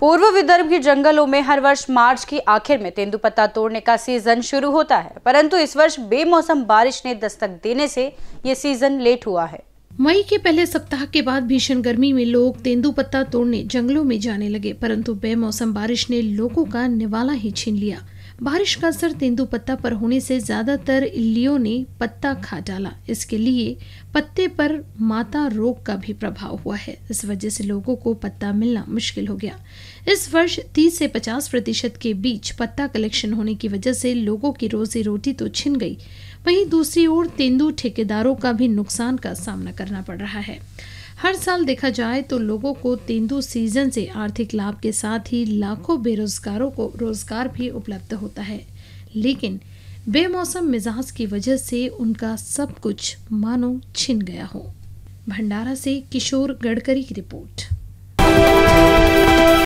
पूर्व विदर्भ के जंगलों में हर वर्ष मार्च की आखिर में तेंदुपत्ता तोड़ने का सीजन शुरू होता है परंतु इस वर्ष बेमौसम बारिश ने दस्तक देने से ये सीजन लेट हुआ है मई के पहले सप्ताह के बाद भीषण गर्मी में लोग तेंदुपत्ता तोड़ने जंगलों में जाने लगे परंतु बेमौसम बारिश ने लोगों का निवाला ही छीन लिया बारिश का असर तेंदुपत्ता पर होने से ज़्यादातर इल्लियों ने पत्ता खा डाला इसके लिए पत्ते पर माता रोग का भी प्रभाव हुआ है इस वजह से लोगों को पत्ता मिलना मुश्किल हो गया इस वर्ष 30 से 50 प्रतिशत के बीच पत्ता कलेक्शन होने की वजह से लोगों की रोजी रोटी तो छिन गई वहीं दूसरी ओर तेंदु ठेकेदारों का भी नुकसान का सामना करना पड़ रहा है हर साल देखा जाए तो लोगों को तेंदु सीजन से आर्थिक लाभ के साथ ही लाखों बेरोजगारों को रोजगार भी उपलब्ध होता है लेकिन बेमौसम मिजाज की वजह से उनका सब कुछ मानो छिन गया हो भंडारा से किशोर गडकरी की रिपोर्ट